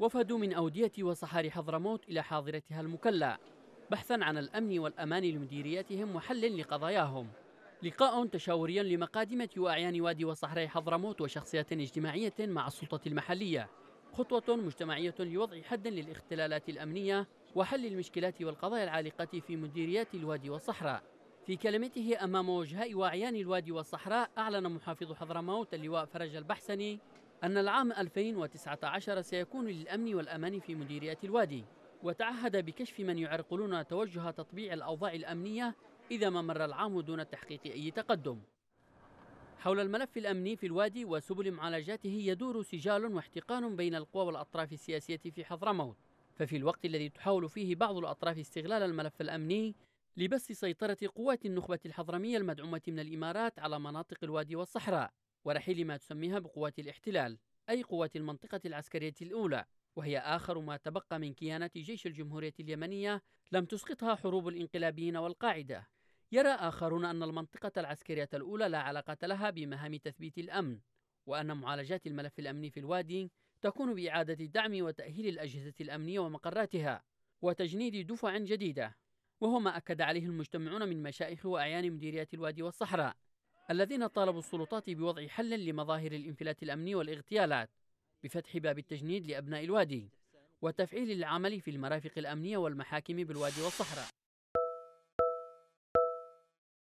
وفدوا من أودية وصحاري حضرموت إلى حاضرتها المكلا بحثا عن الأمن والأمان لمديريتهم وحل لقضاياهم لقاء تشاوري لمقادمة وأعيان وادي وصحراء حضرموت وشخصيات اجتماعية مع السلطة المحلية خطوة مجتمعية لوضع حد للاختلالات الأمنية وحل المشكلات والقضايا العالقة في مديريات الوادي والصحراء في كلمته أمام وجهاء وأعيان الوادي والصحراء أعلن محافظ حضرموت اللواء فرج البحسني أن العام 2019 سيكون للأمن والأمان في مديرية الوادي وتعهد بكشف من يعرقلون توجه تطبيع الأوضاع الأمنية إذا ما مر العام دون تحقيق أي تقدم حول الملف الأمني في الوادي وسبل معالجاته يدور سجال واحتقان بين القوى والأطراف السياسية في حضرموت ففي الوقت الذي تحاول فيه بعض الأطراف استغلال الملف الأمني لبس سيطرة قوات النخبة الحضرمية المدعومة من الإمارات على مناطق الوادي والصحراء ورحيل ما تسميها بقوات الاحتلال أي قوات المنطقة العسكرية الأولى وهي آخر ما تبقى من كيانة جيش الجمهورية اليمنية لم تسقطها حروب الانقلابيين والقاعدة يرى آخرون أن المنطقة العسكرية الأولى لا علاقة لها بمهام تثبيت الأمن وأن معالجات الملف الأمني في الوادي تكون بإعادة دعم وتأهيل الأجهزة الأمنية ومقراتها وتجنيد دفع جديدة وهو ما أكد عليه المجتمعون من مشائخ وأعيان مديرية الوادي والصحراء الذين طالبوا السلطات بوضع حل لمظاهر الانفلات الأمني والاغتيالات بفتح باب التجنيد لأبناء الوادي وتفعيل العمل في المرافق الأمنية والمحاكم بالوادي والصحراء